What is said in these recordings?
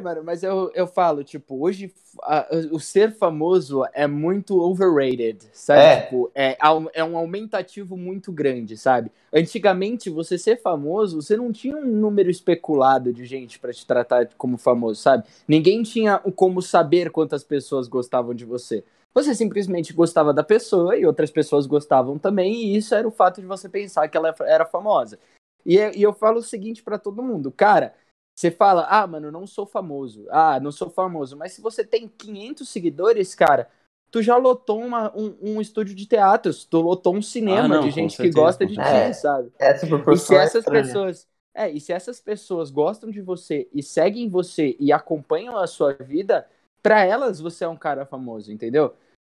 mano, mas eu, eu falo, tipo, hoje a, o ser famoso é muito overrated, sabe? É. Tipo, é, é um aumentativo muito grande, sabe? Antigamente, você ser famoso, você não tinha um número especulado de gente para te tratar como famoso, sabe? Ninguém tinha como saber quantas pessoas gostavam de você. Você simplesmente gostava da pessoa e outras pessoas gostavam também, e isso era o fato de você pensar que ela era famosa. E, é, e eu falo o seguinte para todo mundo, cara você fala, ah, mano, não sou famoso. Ah, não sou famoso. Mas se você tem 500 seguidores, cara, tu já lotou uma, um, um, estúdio de teatro, tu lotou um cinema ah, não, de gente certeza, que gosta de ti, é, sabe? e se é essas é pessoas, é, e se essas pessoas gostam de você e seguem você e acompanham a sua vida, para elas você é um cara famoso, entendeu?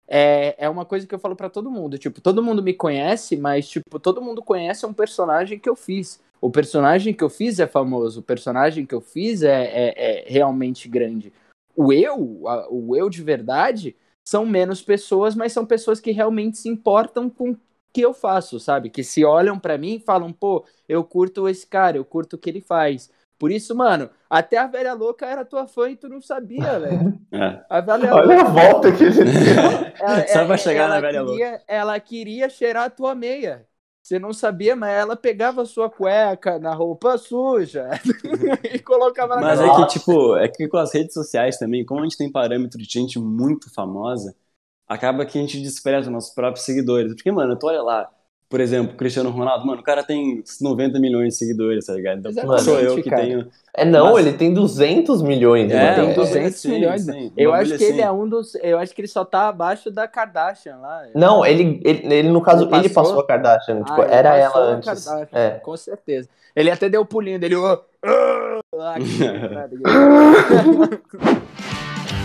É, é uma coisa que eu falo para todo mundo, tipo, todo mundo me conhece, mas tipo, todo mundo conhece um personagem que eu fiz o personagem que eu fiz é famoso, o personagem que eu fiz é, é, é realmente grande. O eu, a, o eu de verdade, são menos pessoas, mas são pessoas que realmente se importam com o que eu faço, sabe? Que se olham para mim e falam, pô, eu curto esse cara, eu curto o que ele faz. Por isso, mano, até a velha louca era tua fã e tu não sabia, velho. É. A velha Olha louca, a volta que gente. deu. Só pra é, chegar na velha queria, louca. Ela queria cheirar a tua meia. Você não sabia, mas ela pegava sua cueca na roupa suja e colocava na Mas é que, tipo, é que com as redes sociais também, como a gente tem parâmetro de gente muito famosa, acaba que a gente despreza nossos próprios seguidores. Porque, mano, tu olha lá, por exemplo, Cristiano Ronaldo, mano, o cara tem 90 milhões de seguidores, tá ligado? Então, Exatamente, sou eu que cara. tenho. É, não, Mas... ele tem 200 milhões. É, ele tem 200 sim, milhões. Sim, eu acho que ele assim. é um dos. Eu acho que ele só tá abaixo da Kardashian lá. Não, ele, ele, ele no caso, ele passou, ele passou a Kardashian. Né? Tipo, ah, tipo, era ela antes. É. Com certeza. Ele até deu o pulinho dele. Oh, oh, aqui, tá